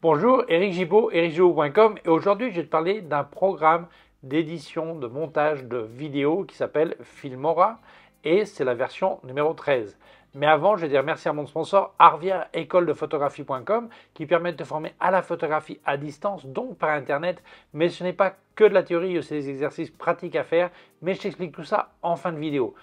Bonjour, Eric Gibaud, ericgibaud.com et aujourd'hui je vais te parler d'un programme d'édition, de montage de vidéos qui s'appelle Filmora et c'est la version numéro 13. Mais avant, je vais dire merci à mon sponsor Arvia École de Photographie.com qui permet de te former à la photographie à distance, donc par internet. Mais ce n'est pas que de la théorie, c'est des exercices pratiques à faire. Mais je t'explique tout ça en fin de vidéo.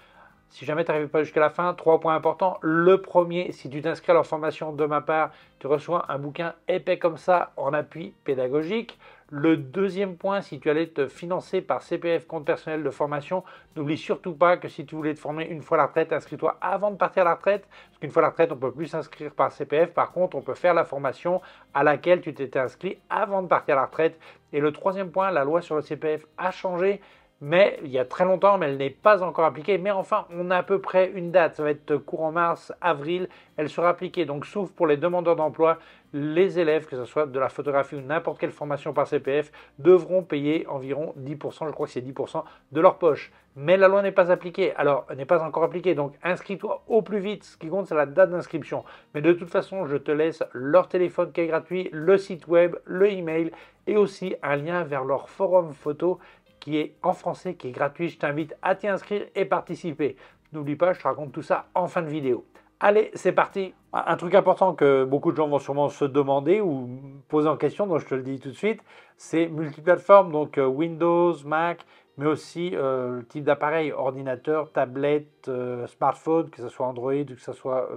Si jamais tu n'arrives pas jusqu'à la fin, trois points importants. Le premier, si tu t'inscris à leur formation de ma part, tu reçois un bouquin épais comme ça en appui pédagogique. Le deuxième point, si tu allais te financer par CPF compte personnel de formation, n'oublie surtout pas que si tu voulais te former une fois la retraite, inscris-toi avant de partir à la retraite, parce qu'une fois la retraite, on ne peut plus s'inscrire par CPF. Par contre, on peut faire la formation à laquelle tu t'étais inscrit avant de partir à la retraite. Et le troisième point, la loi sur le CPF a changé mais il y a très longtemps, mais elle n'est pas encore appliquée. Mais enfin, on a à peu près une date, ça va être courant mars, avril, elle sera appliquée. Donc, sauf pour les demandeurs d'emploi, les élèves, que ce soit de la photographie ou n'importe quelle formation par CPF, devront payer environ 10%, je crois que c'est 10% de leur poche. Mais la loi n'est pas appliquée, alors elle n'est pas encore appliquée, donc inscris-toi au plus vite. Ce qui compte, c'est la date d'inscription. Mais de toute façon, je te laisse leur téléphone qui est gratuit, le site web, le email et aussi un lien vers leur forum photo qui est en français, qui est gratuit. Je t'invite à t'y inscrire et participer. N'oublie pas, je te raconte tout ça en fin de vidéo. Allez, c'est parti. Un truc important que beaucoup de gens vont sûrement se demander ou poser en question, donc je te le dis tout de suite, c'est multiplateforme, donc euh, Windows, Mac, mais aussi euh, le type d'appareil, ordinateur, tablette, euh, smartphone, que ce soit Android, ou que ce soit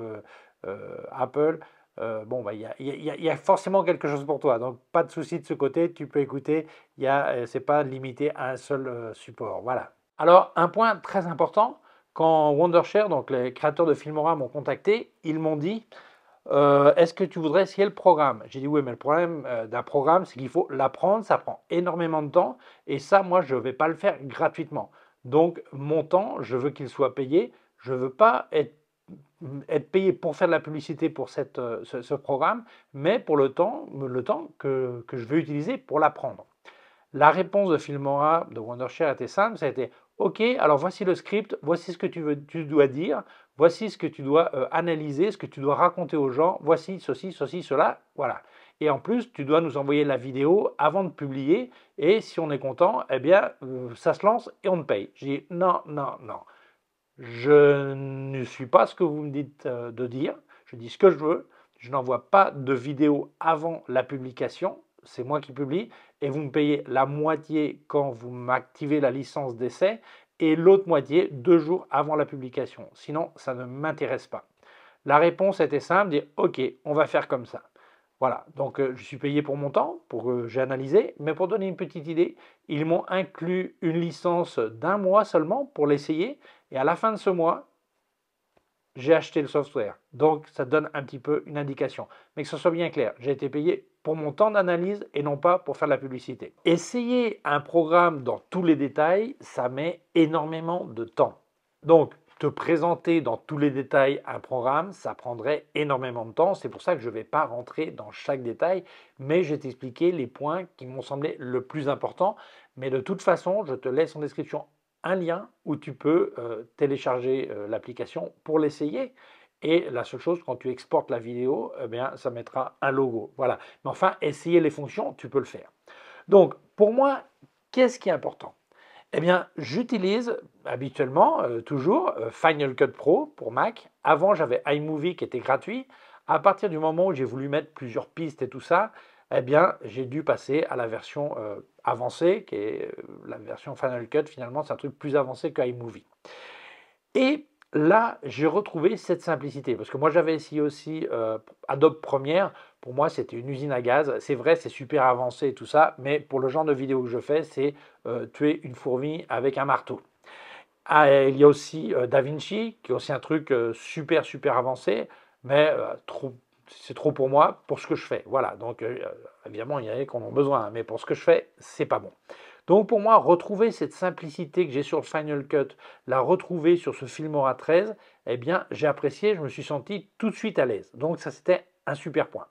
Apple bon, il y, a, forcément quelque chose pour toi. Donc, pas de souci de ce côté, tu peux écouter, ce euh, c'est pas limité à un seul euh, support. Voilà. Alors, un point très important, quand Wondershare, donc les créateurs de Filmora, m'ont contacté, ils m'ont dit euh, Est-ce que tu voudrais essayer le programme J'ai dit Oui, mais le problème d'un programme, c'est qu'il faut l'apprendre, ça prend énormément de temps, et ça, moi, je ne vais pas le faire gratuitement. Donc, mon temps, je veux qu'il soit payé, je ne veux pas être être payé pour faire de la publicité pour euh, ce, programme, mais pour le temps, le temps que, je veux utiliser pour l'apprendre. La réponse de Filmora, de Wondershare, était simple, ça a été Ok, alors voici le script, voici ce que tu, dois dire, voici ce que tu dois euh, analyser, ce que tu dois raconter aux gens, voici ceci, ceci, cela, voilà. Et en plus, tu dois nous envoyer la vidéo avant de publier, et si on est content, eh bien, euh, ça se lance et on te paye. J'ai dit non, non, non. Je ne suis pas ce que vous me dites euh, de dire. Je dis ce que je veux. Je n'envoie pas de vidéo avant la publication. C'est moi qui publie. Et vous me payez la moitié quand vous m'activez la licence d'essai et l'autre moitié deux jours avant la publication. Sinon, ça ne m'intéresse pas. La réponse était simple, dire OK, on va faire comme ça. Voilà, donc euh, je suis payé pour mon temps, pour que euh, j'ai analysé, mais pour donner une petite idée, ils m'ont inclus une licence d'un mois seulement pour l'essayer, et à la fin de ce mois, j'ai acheté le software. Donc ça donne un petit peu une indication. Mais que ce soit bien clair, j'ai été payé pour mon temps d'analyse et non pas pour faire de la publicité. Essayer un programme dans tous les détails, ça met énormément de temps. Donc te présenter dans tous les détails un programme, ça prendrait énormément de temps. C'est pour ça que je ne vais pas rentrer dans chaque détail, mais je vais t'expliquer les points qui m'ont semblé le plus important. Mais de toute façon, je te laisse en description un lien où tu peux euh, télécharger euh, l'application pour l'essayer. Et la seule chose, quand tu exportes la vidéo, eh bien, ça mettra un logo. Voilà. Mais enfin, essayer les fonctions, tu peux le faire. Donc, pour moi, qu'est-ce qui est important eh bien, j'utilise habituellement, euh, toujours, euh, Final Cut Pro pour Mac. Avant, j'avais iMovie qui était gratuit. À partir du moment où j'ai voulu mettre plusieurs pistes et tout ça, eh bien, j'ai dû passer à la version euh, avancée, qui est la version Final Cut. Finalement, c'est un truc plus avancé que iMovie. Et là, j'ai retrouvé cette simplicité. Parce que moi, j'avais essayé aussi euh, Adobe Premiere. Pour moi, c'était une usine à gaz. C'est vrai, c'est super avancé et tout ça. Mais pour le genre de vidéo que je fais, c'est euh, tuer une fourmi avec un marteau. Ah, il y a aussi euh, Da DaVinci, qui est aussi un truc super, super avancé. Mais c'est trop pour moi, pour ce que je fais. Voilà, donc évidemment, il y en a qui en ont besoin. Hein, mais pour ce que je fais, c'est pas bon. Donc pour moi, retrouver cette simplicité que j'ai sur le Final Cut, la retrouver sur ce Filmora 13, eh bien j'ai apprécié, je me suis senti tout de suite à l'aise. Donc ça c'était un super point.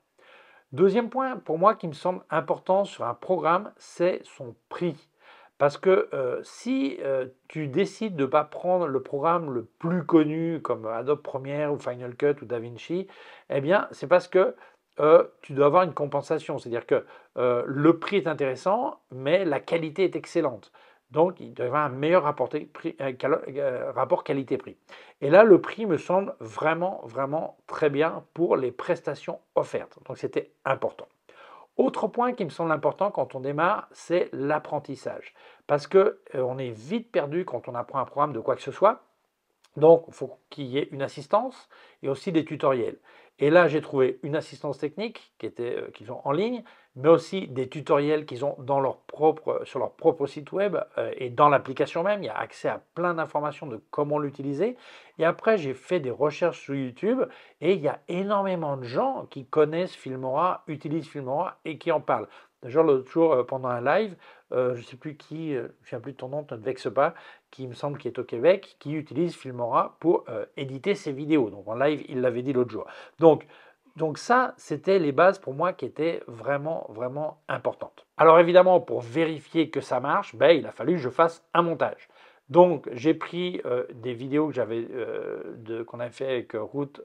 Deuxième point pour moi qui me semble important sur un programme, c'est son prix. Parce que euh, si euh, tu décides de ne pas prendre le programme le plus connu comme Adobe Premiere ou Final Cut ou DaVinci, eh bien c'est parce que euh, tu dois avoir une compensation. C'est-à-dire que euh, le prix est intéressant, mais la qualité est excellente. Donc, il doit y avoir un meilleur euh, rapport, qualité-prix. Et là, le prix me semble vraiment, vraiment très bien pour les prestations offertes. Donc, c'était important. Autre point qui me semble important quand on démarre, c'est l'apprentissage. Parce qu'on est vite perdu quand on apprend un programme de quoi que ce soit. Donc, il faut qu'il y ait une assistance et aussi des tutoriels. Et là, j'ai trouvé une assistance technique euh, qu'ils ont en ligne, mais aussi des tutoriels qu'ils ont euh, sur leur propre site web euh, et dans l'application même. Il y a accès à plein d'informations de comment l'utiliser. Et après, j'ai fait des recherches sur YouTube et il y a énormément de gens qui connaissent Filmora, utilisent Filmora et qui en parlent. D'ailleurs, l'autre jour, euh, pendant un live, euh, je ne sais plus qui, euh, je ne plus de ton nom, ne te vexe pas, qui me semble qui est au Québec, qui utilise Filmora pour éditer ses vidéos. Donc en live, il l'avait dit l'autre jour. Donc, donc ça, c'était les bases pour moi qui étaient vraiment, vraiment importantes. Alors évidemment, pour vérifier que ça marche, ben, il a fallu que je fasse un montage. Donc j'ai pris des vidéos que j'avais, qu'on avait fait avec Ruth,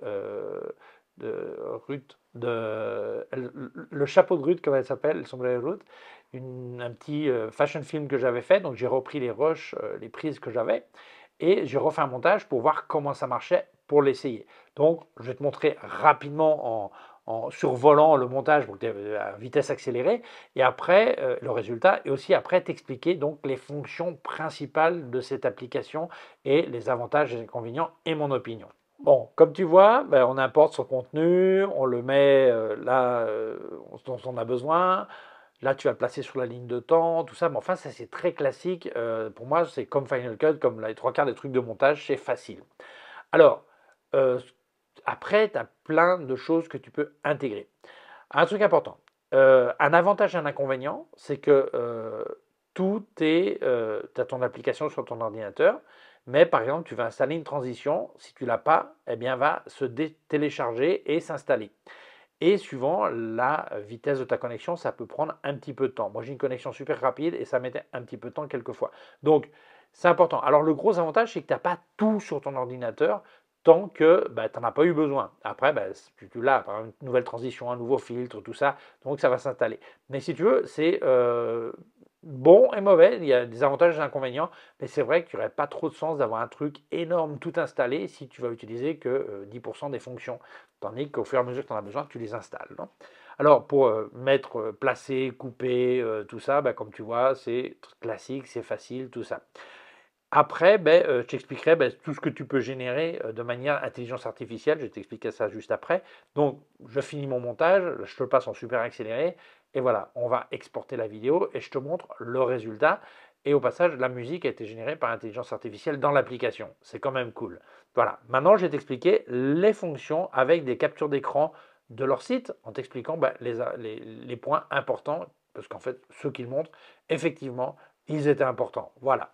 Ruth de le, chapeau de Ruth, comme elle s'appelle, le une, un petit euh, fashion film que j'avais fait. Donc j'ai repris les roches, euh, les prises que j'avais, et j'ai refait un montage pour voir comment ça marchait pour l'essayer. Donc je vais te montrer rapidement en, survolant le montage donc euh, à vitesse accélérée, et après le résultat, et aussi après t'expliquer donc les fonctions principales de cette application et les avantages et les inconvénients et mon opinion. Bon, comme tu vois, ben, on importe son contenu, on le met euh, là euh, dont on a besoin. Là, tu vas le placer sur la ligne de temps, tout ça. Mais enfin, ça, c'est très classique. Euh, pour moi, c'est comme Final Cut, comme les trois quarts des trucs de montage, c'est facile. Alors, après, tu as plein de choses que tu peux intégrer. Un truc important. un avantage et un inconvénient, c'est que tout est... tu as ton application sur ton ordinateur mais par exemple, tu vas installer une transition. Si tu l'as pas, eh bien, va se télécharger et s'installer. Et suivant la vitesse de ta connexion, ça peut prendre un petit peu de temps. Moi, j'ai une connexion super rapide et ça mettait un petit peu de temps quelquefois. Donc, c'est important. Alors, le gros avantage, c'est que tu n'as pas tout sur ton ordinateur tant que bah, tu n'en as pas eu besoin. Après, bah, tu, l'as, par une nouvelle transition, un nouveau filtre, tout ça, donc ça va s'installer. Mais si tu veux, c'est euh, bon et mauvais, il y a des avantages et des inconvénients, mais c'est vrai que tu aurait pas trop de sens d'avoir un truc énorme tout installé si tu vas utiliser que 10% euh, des fonctions, tandis qu'au fur et à mesure que tu en as besoin, tu les installes. Alors pour euh, mettre, euh, placer, couper, tout ça, bah, comme tu vois, c'est classique, c'est facile, tout ça. Après, ben, je t'expliquerai ben, tout ce que tu peux générer de manière intelligence artificielle. Je vais ça juste après. Donc, je finis mon montage, je te passe en super accéléré. Et voilà, on va exporter la vidéo et je te montre le résultat. Et au passage, la musique a été générée par intelligence artificielle dans l'application. C'est quand même cool. Voilà, maintenant je vais t'expliquer les fonctions avec des captures d'écran de leur site en t'expliquant bah, les, les, points importants, parce qu'en fait, ce qu'ils montrent, effectivement, ils étaient importants. Voilà.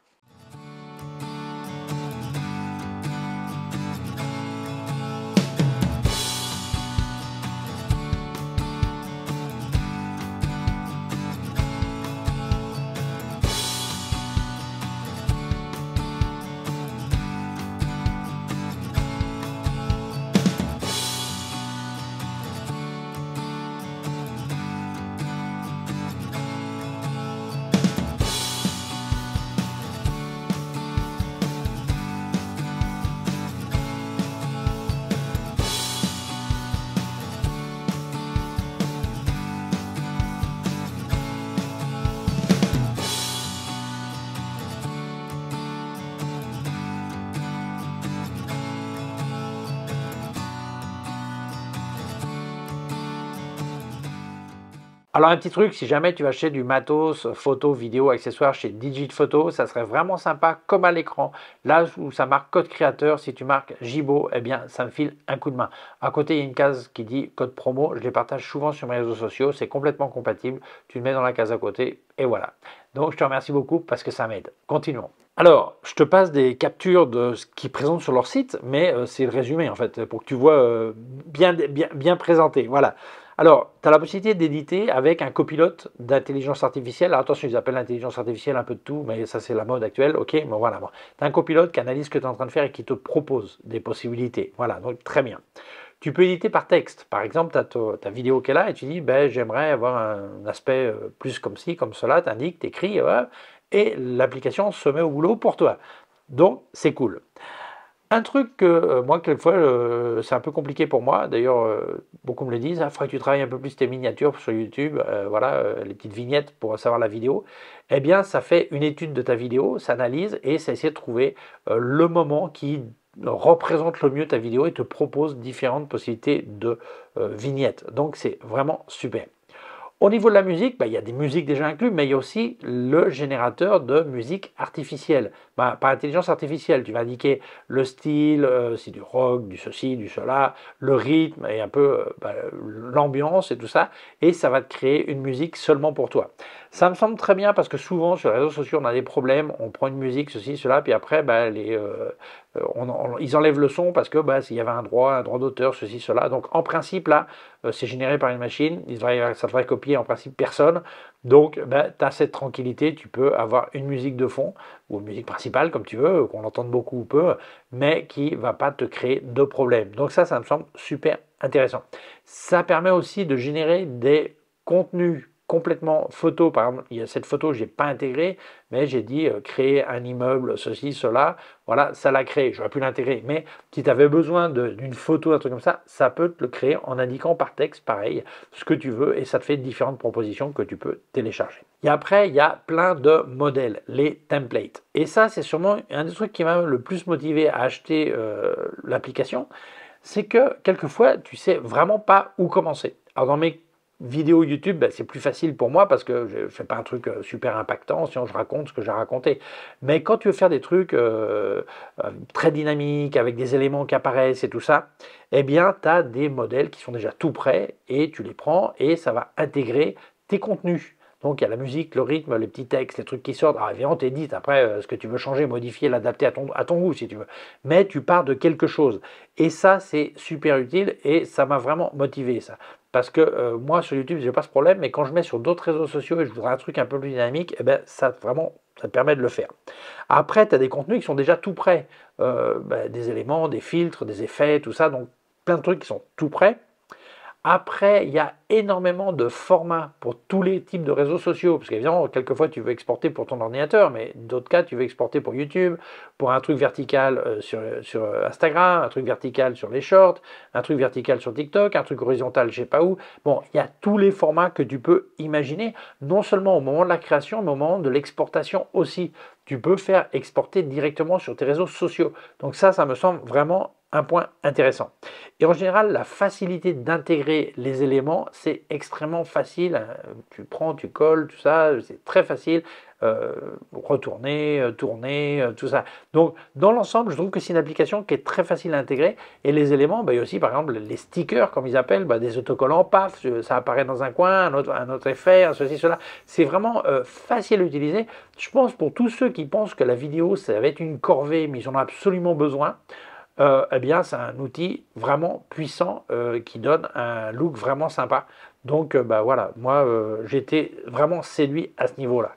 Alors un petit truc, si jamais tu achètes du matos, euh, photo, vidéo, accessoires chez Digit Photo, ça serait vraiment sympa comme à l'écran. Là où ça marque code créateur, si tu marques Jibo, eh bien ça me file un coup de main. À côté, il y a une case qui dit code promo, je les partage souvent sur mes réseaux sociaux, c'est complètement compatible. Tu le mets dans la case à côté et voilà. Donc je te remercie beaucoup parce que ça m'aide. Continuons. Alors, je te passe des captures de ce qu'ils présentent sur leur site, mais euh, c'est le résumé en fait, pour que tu vois euh, bien, bien, bien présenté. Voilà. Alors, tu as la possibilité d'éditer avec un copilote d'intelligence artificielle. Alors, attention, ils appellent l'intelligence artificielle un peu de tout, mais ça, c'est la mode actuelle. OK, mais voilà. Tu as un copilote qui analyse ce que tu es en train de faire et qui te propose des possibilités. Voilà, donc très bien. Tu peux éditer par texte. Par exemple, tu as ta vidéo qui est là et tu dis ben, j'aimerais avoir un aspect euh, plus comme ci, comme cela. Tu indiques, tu écris, et l'application se met au boulot pour toi. Donc, c'est cool. Un truc que euh, moi, quelquefois, c'est un peu compliqué pour moi. D'ailleurs, euh, beaucoup me le disent. il hein, faudrait que tu travailles un peu plus tes miniatures sur YouTube. Euh, voilà, les petites vignettes pour savoir la vidéo. Eh bien, ça fait une étude de ta vidéo, ça analyse et ça essaie de trouver le moment qui représente le mieux ta vidéo et te propose différentes possibilités de vignettes. Donc, c'est vraiment super. Au niveau de la musique, bah, il y a des musiques déjà incluses, mais il y a aussi le générateur de musique artificielle. Bah, par intelligence artificielle, tu vas indiquer le style, si euh, c'est du rock, du ceci, du cela, le rythme et un peu euh, bah, l'ambiance et tout ça, et ça va te créer une musique seulement pour toi. Ça me semble très bien parce que souvent sur les réseaux sociaux, on a des problèmes, on prend une musique, ceci, cela, puis après, les, euh, euh, on, ils enlèvent le son parce que bah, s'il y avait un droit, un droit d'auteur, ceci, cela. Donc en principe, là, euh, c'est généré par une machine, ça devrait, ça devrait copier en principe personne. Donc bah, tu as cette tranquillité, tu peux avoir une musique de fond ou une musique principale, comme tu veux, qu'on entende beaucoup ou peu, mais qui va pas te créer de problème. Donc ça, ça me semble super intéressant. Ça permet aussi de générer des contenus complètement photo. Par exemple, il y a cette photo, je n'ai pas intégré, mais j'ai dit euh, créer un immeuble, ceci, cela. Voilà, ça l'a créé. J'aurais plus l'intégrer. Mais si tu avais besoin d'une photo, un truc comme ça, ça peut te le créer en indiquant par texte, pareil, ce que tu veux. Et ça te fait différentes propositions que tu peux télécharger. Et après, il y a plein de modèles, les templates. Et ça, c'est sûrement un des trucs qui m'a le plus motivé à acheter euh, l'application. C'est que quelquefois, tu sais vraiment pas où commencer. Alors dans mes vidéo YouTube, ben, c'est plus facile pour moi parce que je ne fais pas un truc euh, super impactant, sinon je raconte ce que j'ai raconté. Mais quand tu veux faire des trucs euh, euh, très dynamiques, avec des éléments qui apparaissent et tout ça, eh bien, tu as des modèles qui sont déjà tout prêts et tu les prends et ça va intégrer tes contenus. Donc il y a la musique, le rythme, les petits textes, les trucs qui sortent. Alors évidemment, t'édites après ce que tu veux changer, modifier, l'adapter à ton, à ton goût si tu veux. Mais tu pars de quelque chose. Et ça, c'est super utile et ça m'a vraiment motivé ça. Parce que euh, moi, sur YouTube, j'ai pas ce problème, mais quand je mets sur d'autres réseaux sociaux et je voudrais un truc un peu plus dynamique, et eh ben, ça, vraiment, ça permet de le faire. Après, tu as des contenus qui sont déjà tout prêts. Euh, bah, des éléments, des filtres, des effets, tout ça. Donc, plein de trucs qui sont tout prêts. Après, il y a énormément de formats pour tous les types de réseaux sociaux. Parce qu'évidemment, quelquefois, tu veux exporter pour ton ordinateur, mais d'autres cas, tu veux exporter pour YouTube, pour un truc vertical euh, sur, sur, euh, Instagram, un truc vertical sur les shorts, un truc vertical sur TikTok, un truc horizontal, je sais pas où. Bon, il y a tous les formats que tu peux imaginer, non seulement au moment de la création, mais au moment de l'exportation aussi. Tu peux faire exporter directement sur tes réseaux sociaux. Donc ça, ça me semble vraiment un point intéressant. Et en général, la facilité d'intégrer les éléments, c'est extrêmement facile. Hein. Tu prends, tu colles, tout ça, c'est très facile. Euh, retourner, euh, tourner, euh, tout ça. Donc, dans l'ensemble, je trouve que c'est une application qui est très facile à intégrer. Et les éléments, bah, il y a aussi, par exemple, les stickers, comme ils appellent, bah, des autocollants, paf, ça apparaît dans un coin, un autre, un effet, ceci, cela. C'est vraiment facile à utiliser. Je pense pour tous ceux qui pensent que la vidéo, ça va être une corvée, mais ils en ont absolument besoin. Euh, eh bien, c'est un outil vraiment puissant euh, qui donne un look vraiment sympa. Donc, euh, bah voilà, moi, j'étais vraiment séduit à ce niveau-là.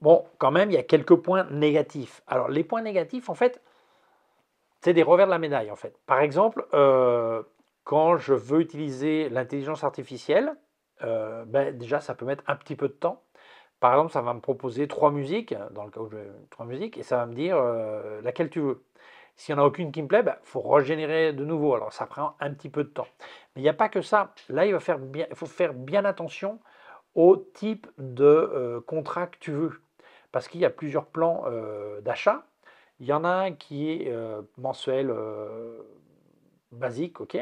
Bon, quand même, il y a quelques points négatifs. Alors, les points négatifs, en fait, c'est des revers de la médaille, en fait. Par exemple, euh, quand je veux utiliser l'intelligence artificielle, euh, ben déjà ça peut mettre un petit peu de temps. Par exemple, ça va me proposer trois musiques, dans le cas où je trois musiques, et ça va me dire euh, laquelle tu veux. S'il n'y en a aucune qui me plaît, il ben, faut régénérer de nouveau. Alors ça prend un petit peu de temps. Mais il n'y a pas que ça. Là, il, faut faire bien attention au type de euh, contrat que tu veux. Parce qu'il y a plusieurs plans d'achat. Il y en a un qui est mensuel basique, ok.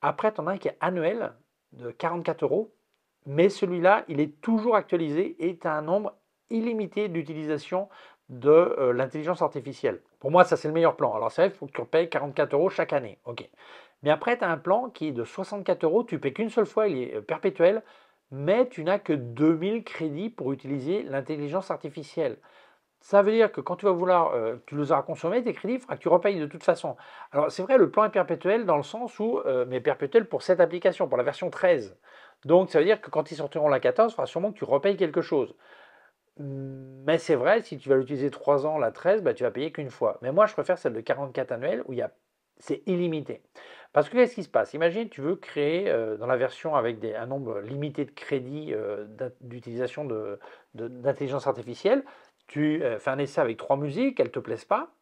Après, tu en as un qui est annuel de 44 euros mais celui-là, il est toujours actualisé et tu as un nombre illimité d'utilisation de euh, l'intelligence artificielle. Pour moi, ça, c'est le meilleur plan. Alors, c'est vrai, il faut que tu payes 44 euros chaque année. OK. Mais après, tu as un plan qui est de 64 euros. Tu payes qu'une seule fois, il est euh, perpétuel, mais tu n'as que 2000 crédits pour utiliser l'intelligence artificielle. Ça veut dire que quand tu vas vouloir, euh, tu les auras consommés, tes crédits, il que tu repayes de toute façon. Alors, c'est vrai, le plan est perpétuel dans le sens où, mais perpétuel pour cette application, pour la version 13. Donc ça veut dire que quand ils sortiront la 14, il faudra sûrement que tu repayes quelque chose. Mais c'est vrai, si tu vas l'utiliser 3 ans, la 13, bah, tu vas payer qu'une fois. Mais moi, je préfère celle de 44 annuels où a... c'est illimité. Parce que qu'est-ce qui se passe Imagine, tu veux créer euh, dans la version avec un nombre limité de crédits euh, d'utilisation d'intelligence artificielle, tu euh, fais un essai avec trois musiques, elles ne te plaisent pas,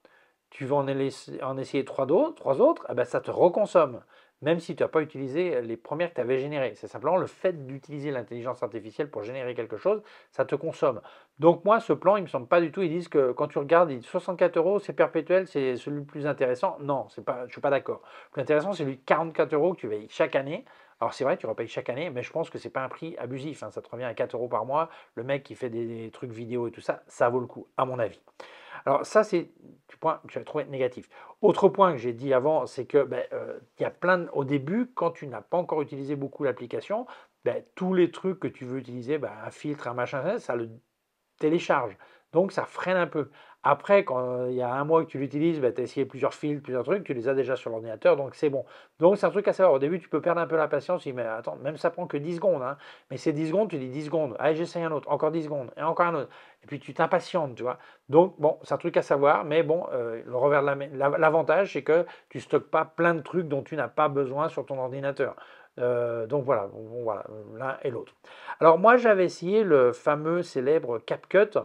tu vas en, essayer trois, autres, trois autres eh ben, ça te reconsomme même si tu n'as pas utilisé les premières que tu avais générées. C'est simplement le fait d'utiliser l'intelligence artificielle pour générer quelque chose, ça te consomme. Donc moi, ce plan, il ne me semble pas du tout. Ils disent que quand tu regardes, 64 euros, c'est perpétuel, c'est celui le plus intéressant. Non, c'est pas, je suis pas d'accord. Le plus intéressant, c'est celui de 44 euros que tu payes chaque année. Alors c'est vrai, tu repayes chaque année, mais je pense que c'est pas un prix abusif. Hein. Ça te revient à 4 euros par mois. Le mec qui fait des trucs vidéo et tout ça, ça vaut le coup, à mon avis. Alors ça, c'est du point que trouvé négatif. Autre point que j'ai dit avant, c'est que ben, euh, y a plein au début, quand tu n'as pas encore utilisé beaucoup l'application, ben, tous les trucs que tu veux utiliser, ben, un filtre, un machin, ça le télécharge. Donc ça freine un peu. Après, quand il y a un mois que tu l'utilises, bah, tu as essayé plusieurs fils, plusieurs trucs, tu les as déjà sur l'ordinateur, donc c'est bon. Donc c'est un truc à savoir. Au début, tu peux perdre un peu la patience, mais attends, même ça prend que 10 secondes. Hein. Mais c'est 10 secondes, tu dis 10 secondes, allez, j'essaye un autre, encore 10 secondes, et encore un autre. Et puis tu t'impatientes, tu vois. Donc bon, c'est un truc à savoir, mais bon, euh, le revers l'avantage, la, c'est que tu stockes pas plein de trucs dont tu n'as pas besoin sur ton ordinateur. Euh, donc voilà, voilà l'un et l'autre. Alors moi j'avais essayé le fameux célèbre CapCut.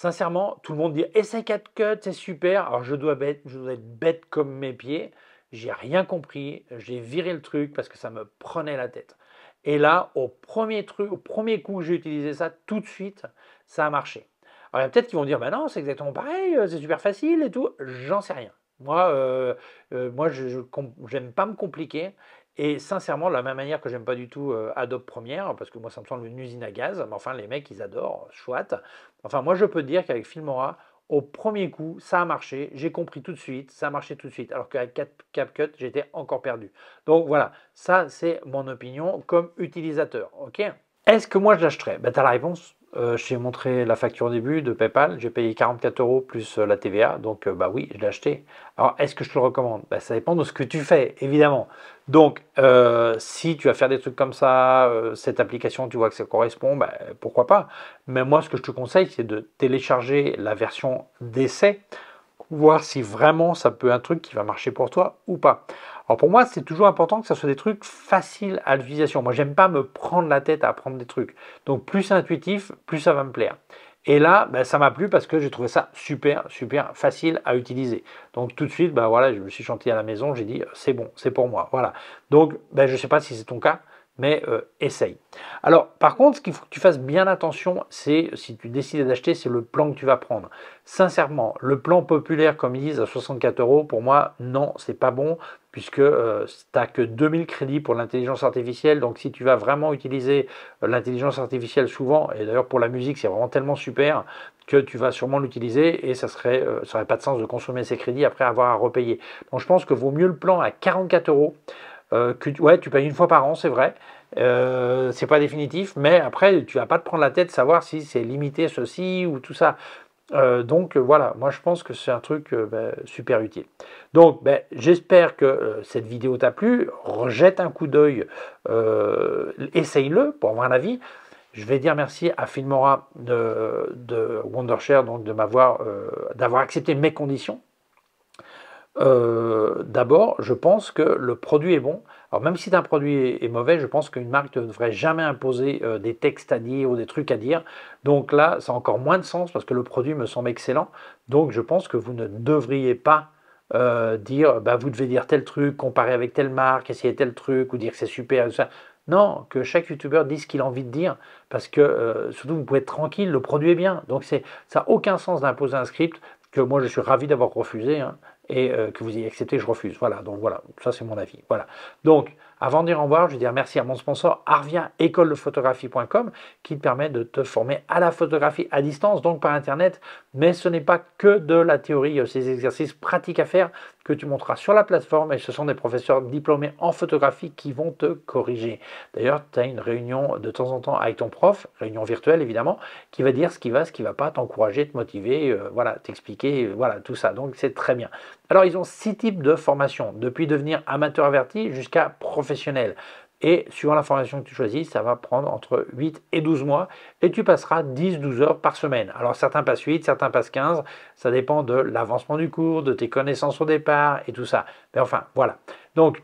Sincèrement, tout le monde dit eh, « c'est 4 cuts, c'est super ». Alors, je dois, être, bête comme mes pieds. J'ai rien compris. J'ai viré le truc parce que ça me prenait la tête. Et là, au premier, truc, au premier coup j'ai utilisé ça, tout de suite, ça a marché. Alors, il y a peut-être qui vont dire « bah non, c'est exactement pareil, euh, c'est super facile et tout ». J'en sais rien. Moi, euh, euh, moi je n'aime pas me compliquer et sincèrement, de la même manière que j'aime pas du tout euh, Adobe Premiere, parce que moi ça me semble une usine à gaz, mais enfin les mecs ils adorent, chouette. Enfin moi je peux dire qu'avec Filmora, au premier coup, ça a marché, j'ai compris tout de suite, ça a marché tout de suite, alors qu'avec CapCut, j'étais encore perdu. Donc voilà, ça c'est mon opinion comme utilisateur, ok Est-ce que moi je l'achèterais ben, Tu as la réponse euh, je t'ai montré la facture au début de PayPal, j'ai payé 44 euros plus euh, la TVA, donc euh, bah oui, je l'ai acheté. Alors est-ce que je te le recommande bah, Ça dépend de ce que tu fais, évidemment. Donc si tu vas faire des trucs comme ça, cette application, tu vois que ça correspond, bah, pourquoi pas. Mais moi, ce que je te conseille, c'est de télécharger la version d'essai voir si vraiment ça peut être un truc qui va marcher pour toi ou pas. Alors pour moi, c'est toujours important que ça soit des trucs faciles à l'utilisation. Moi, j'aime pas me prendre la tête à apprendre des trucs. Donc plus intuitif, plus ça va me plaire. Et là, bah, ça m'a plu parce que j'ai trouvé ça super, super facile à utiliser. Donc tout de suite, bah, voilà, je me suis chanté à la maison, j'ai dit euh, c'est bon, c'est pour moi. Voilà. Donc bah, je ne sais pas si c'est ton cas mais euh, essaye. Alors, par contre, ce qu'il faut que tu fasses bien attention, c'est si tu décides d'acheter, c'est le plan que tu vas prendre. Sincèrement, le plan populaire, comme ils disent, à 64 euros, pour moi, non, c'est pas bon, puisque euh, tu n'as que 2000 crédits pour l'intelligence artificielle. Donc, si tu vas vraiment utiliser euh, l'intelligence artificielle souvent, et d'ailleurs pour la musique, c'est vraiment tellement super que tu vas sûrement l'utiliser et ça serait, ça aurait pas de sens de consommer ces crédits après avoir à repayer. Donc, je pense que vaut mieux le plan à 44 euros. Euh, ouais, tu payes une fois par an, c'est vrai. Euh, c'est pas définitif, mais après, tu vas pas te prendre la tête savoir si c'est limité ceci ou tout ça. Euh, donc voilà, moi je pense que c'est un truc ben, super utile. Donc ben, j'espère que cette vidéo t'a plu. Rejette un coup d'œil, essaye-le pour avoir un avis. Je vais dire merci à Filmora de, de Wondershare donc de m'avoir d'avoir accepté mes conditions euh, d'abord, je pense que le produit est bon. Alors même si un produit est mauvais, je pense qu'une marque ne devrait jamais imposer euh, des textes à dire ou des trucs à dire. Donc là, ça a encore moins de sens parce que le produit me semble excellent. Donc je pense que vous ne devriez pas euh, dire, bah, vous devez dire tel truc, comparer avec telle marque, essayer tel truc, ou dire que c'est super, ça. Non, que chaque youtubeur dise ce qu'il a envie de dire, parce que surtout vous pouvez être tranquille, le produit est bien. Donc ça n'a aucun sens d'imposer un script que moi je suis ravi d'avoir refusé. Hein et euh, que vous ayez accepté, je refuse. Voilà, donc voilà, ça c'est mon avis. Voilà. Donc, avant au revoir, je veux dire merci à mon sponsor Arvia, école photographie.com, qui te permet de te former à la photographie à distance, donc par Internet. Mais ce n'est pas que de la théorie, ces exercices pratiques à faire que tu montreras sur la plateforme et ce sont des professeurs diplômés en photographie qui vont te corriger. D'ailleurs, tu as une réunion de temps en temps avec ton prof, réunion virtuelle évidemment, qui va dire ce qui va, ce qui ne va pas, t'encourager, te motiver, euh, voilà, t'expliquer, euh, voilà, tout ça. Donc c'est très bien. Alors, ils ont six types de formations, depuis devenir amateur averti jusqu'à professionnel. Et suivant la formation que tu choisis, ça va prendre entre 8 et 12 mois et tu passeras 10-12 heures par semaine. Alors certains passent 8, certains passent 15, ça dépend de l'avancement du cours, de tes connaissances au départ et tout ça. Mais enfin, voilà. Donc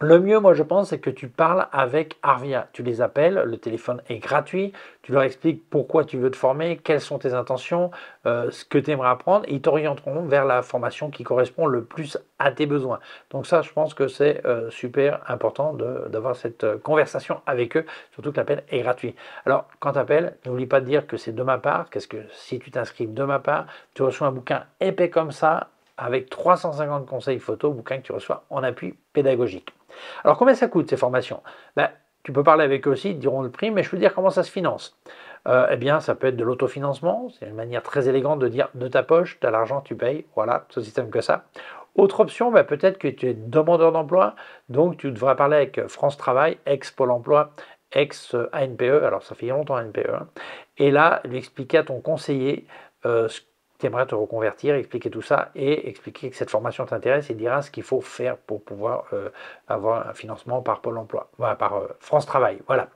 le mieux, moi, je pense, c'est que tu parles avec Arvia. Tu les appelles, le téléphone est gratuit, tu leur expliques pourquoi tu veux te former, quelles sont tes intentions, euh, ce que tu aimerais apprendre, et ils t'orienteront vers la formation qui correspond le plus à tes besoins. Donc ça, je pense que c'est euh, super important d'avoir cette euh, conversation avec eux, surtout que l'appel est gratuit. Alors, quand tu appelles, n'oublie pas de dire que c'est de ma part, qu'est-ce que si tu t'inscris de ma part, tu reçois un bouquin épais comme ça, avec 350 conseils photo, bouquin que tu reçois en appui pédagogique. Alors combien ça coûte ces formations ben, Tu peux parler avec eux aussi, ils diront le prix, mais je veux dire comment ça se finance. Euh, eh bien, ça peut être de l'autofinancement, c'est une manière très élégante de dire de ta poche, tu as l'argent, tu payes, voilà, ce système que ça. Autre option, ben, peut-être que tu es demandeur d'emploi, donc tu devrais parler avec France Travail, ex-Pôle emploi, ex-ANPE, alors ça fait longtemps ANPE, hein, et là, lui expliquer à ton conseiller euh, te reconvertir, expliquer tout ça et expliquer que cette formation t'intéresse et dira hein, ce qu'il faut faire pour pouvoir euh, avoir un financement par Pôle emploi, par euh, France Travail. Voilà.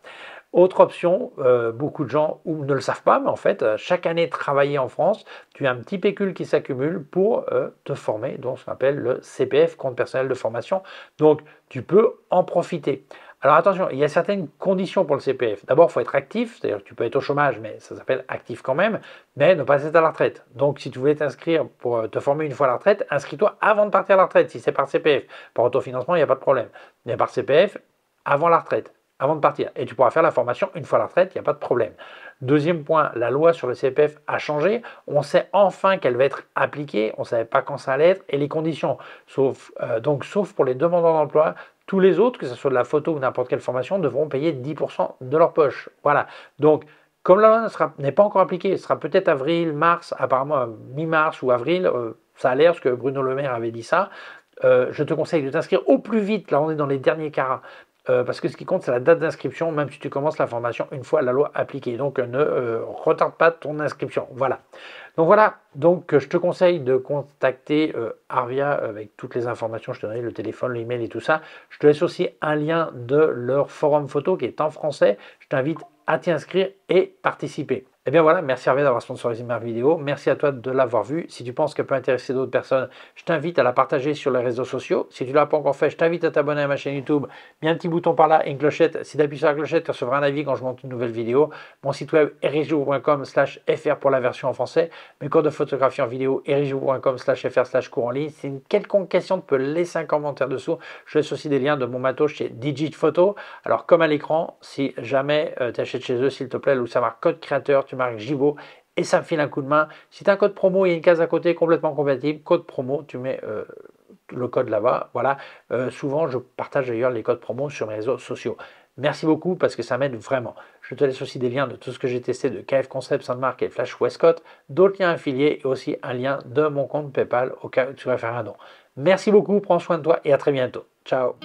Autre option, euh, beaucoup de gens ou ne le savent pas, mais en fait, chaque année travailler en France, tu as un petit pécule qui s'accumule pour te former, donc ce qu'on appelle le CPF, compte personnel de formation. Donc, tu peux en profiter. Alors attention, il y a certaines conditions pour le CPF. D'abord, il faut être actif, c'est-à-dire que tu peux être au chômage, mais ça s'appelle actif quand même, mais ne pas être à la retraite. Donc si tu voulais t'inscrire pour euh, te former une fois à la retraite, inscris-toi avant de partir à la retraite, si c'est par CPF. Par autofinancement, il n'y a pas de problème. Mais par CPF, avant la retraite, avant de partir. Et tu pourras faire la formation une fois à la retraite, il n'y a pas de problème. Deuxième point, la loi sur le CPF a changé. On sait enfin qu'elle va être appliquée. On ne savait pas quand ça allait être et les conditions. Sauf, euh, donc, sauf pour les demandeurs d'emploi tous les autres, que ce soit de la photo ou n'importe quelle formation, devront payer 10% de leur poche. Voilà. Donc, comme la loi n'est pas encore appliquée, ce sera peut-être avril, mars, apparemment euh, mi-mars ou avril, euh, ça a l'air, ce que Bruno Le Maire avait dit ça, euh, je te conseille de t'inscrire au plus vite, là on est dans les derniers carats, euh, parce que ce qui compte, c'est la date d'inscription, même si tu commences la formation une fois la loi appliquée. Donc, euh, ne euh, retarde pas ton inscription. Voilà. Donc, voilà. Donc, je te conseille de contacter Arvia avec toutes les informations. Je te donnerai le téléphone, l'email et tout ça. Je te laisse aussi un lien de leur forum photo qui est en français. Je t'invite à t'y inscrire et participer. Eh bien voilà, merci Hervé d'avoir sponsorisé ma vidéo. Merci à toi de l'avoir vue. Si tu penses qu'elle peut intéresser d'autres personnes, je t'invite à la partager sur les réseaux sociaux. Si tu ne l'as pas encore fait, je t'invite à t'abonner à ma chaîne YouTube. Mets un petit bouton par là et une clochette. Si tu appuies sur la clochette, tu recevras un avis quand je monte une nouvelle vidéo. Mon site web erijou.com slash fr pour la version en français. Mes cours de photographie en vidéo erijou.com slash fr slash cours en ligne. Si une quelconque question, tu peux laisser un commentaire dessous. Je laisse aussi des liens de mon matos chez Digit Photo. Alors comme à l'écran, si jamais euh, tu achètes chez eux, s'il te plaît, ou savoir code créateur, marque Jivo et ça me file un coup de main. Si tu as un code promo, il y a une case à côté complètement compatible. Code promo, tu mets euh, le code là-bas. Voilà. Euh, souvent, je partage d'ailleurs les codes promo sur mes réseaux sociaux. Merci beaucoup parce que ça m'aide vraiment. Je te laisse aussi des liens de tout ce que j'ai testé de KF Concept, Sandmark et Flash Westcott, d'autres liens affiliés et aussi un lien de mon compte PayPal au cas où tu vas faire un don. Merci beaucoup, prends soin de toi et à très bientôt. Ciao